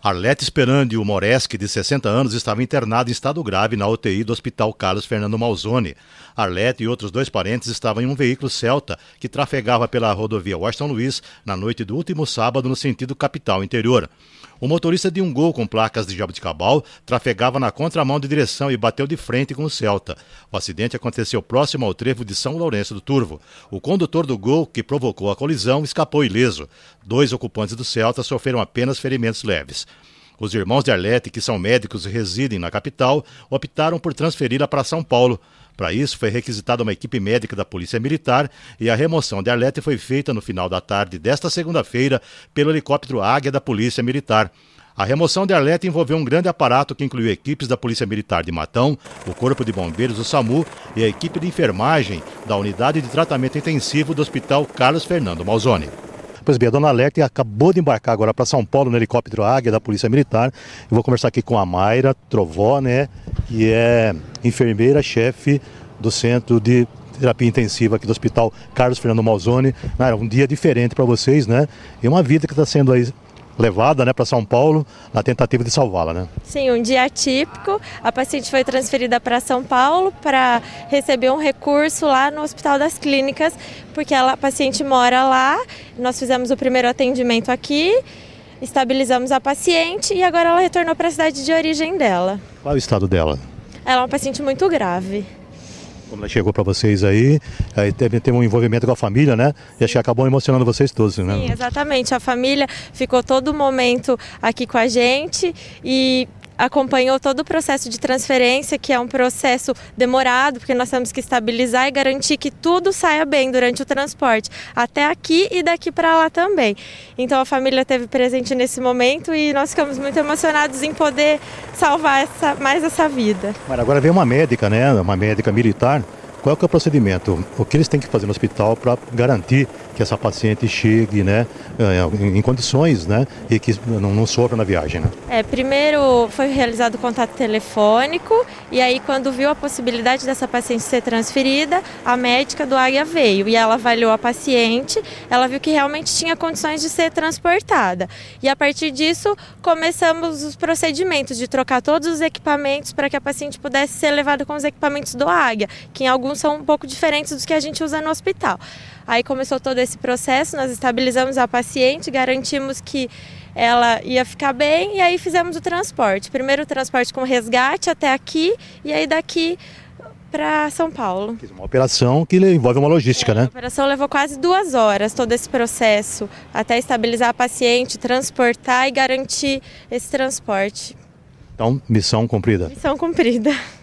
Arlete Esperandi Moresque, de 60 anos, estava internado em estado grave na UTI do Hospital Carlos Fernando Malzone. Arlete e outros dois parentes estavam em um veículo Celta que trafegava pela rodovia Washington Luiz na noite do último sábado no sentido capital interior. O motorista de um gol com placas de Jabuticabal trafegava na contramão de direção e bateu de frente com o Celta. O acidente aconteceu próximo ao trevo de São Lourenço do Turvo. O condutor do gol, que provocou a colisão, escapou ileso. Dois ocupantes do Celta sofreram apenas ferimentos leves. Os irmãos de Arlete, que são médicos e residem na capital, optaram por transferi-la para São Paulo. Para isso, foi requisitada uma equipe médica da Polícia Militar e a remoção de Arlete foi feita no final da tarde desta segunda-feira pelo helicóptero Águia da Polícia Militar. A remoção de Arlete envolveu um grande aparato que incluiu equipes da Polícia Militar de Matão, o Corpo de Bombeiros do SAMU e a equipe de enfermagem da Unidade de Tratamento Intensivo do Hospital Carlos Fernando Malzone. Pois bem, a dona Alerta acabou de embarcar agora para São Paulo no helicóptero Águia da Polícia Militar. Eu vou conversar aqui com a Mayra Trovó, né, que é enfermeira-chefe do Centro de terapia intensiva aqui do Hospital Carlos Fernando Malzone. Nara, um dia diferente para vocês, né? E uma vida que está sendo aí levada né, para São Paulo na tentativa de salvá-la. Né? Sim, um dia atípico. A paciente foi transferida para São Paulo para receber um recurso lá no Hospital das Clínicas, porque ela, a paciente mora lá. Nós fizemos o primeiro atendimento aqui estabilizamos a paciente e agora ela retornou para a cidade de origem dela. Qual é o estado dela? Ela é uma paciente muito grave. Como ela chegou para vocês aí, aí teve, teve um envolvimento com a família, né? E acho que acabou emocionando vocês todos, né? Sim, exatamente. A família ficou todo momento aqui com a gente e acompanhou todo o processo de transferência, que é um processo demorado, porque nós temos que estabilizar e garantir que tudo saia bem durante o transporte, até aqui e daqui para lá também. Então a família esteve presente nesse momento e nós ficamos muito emocionados em poder salvar essa, mais essa vida. Mas agora vem uma médica, né? Uma médica militar. Qual é o procedimento? O que eles têm que fazer no hospital para garantir que essa paciente chegue né, eh, em condições né, e que não, não sofra na viagem. Né? É, primeiro foi realizado o contato telefônico e aí quando viu a possibilidade dessa paciente ser transferida, a médica do Águia veio e ela avaliou a paciente, ela viu que realmente tinha condições de ser transportada. E a partir disso começamos os procedimentos de trocar todos os equipamentos para que a paciente pudesse ser levada com os equipamentos do Águia, que em alguns são um pouco diferentes dos que a gente usa no hospital. Aí começou todo esse processo, nós estabilizamos a paciente, garantimos que ela ia ficar bem e aí fizemos o transporte. Primeiro o transporte com resgate até aqui e aí daqui para São Paulo. Uma operação que envolve uma logística, é, né? A operação levou quase duas horas todo esse processo até estabilizar a paciente, transportar e garantir esse transporte. Então, missão cumprida. Missão cumprida.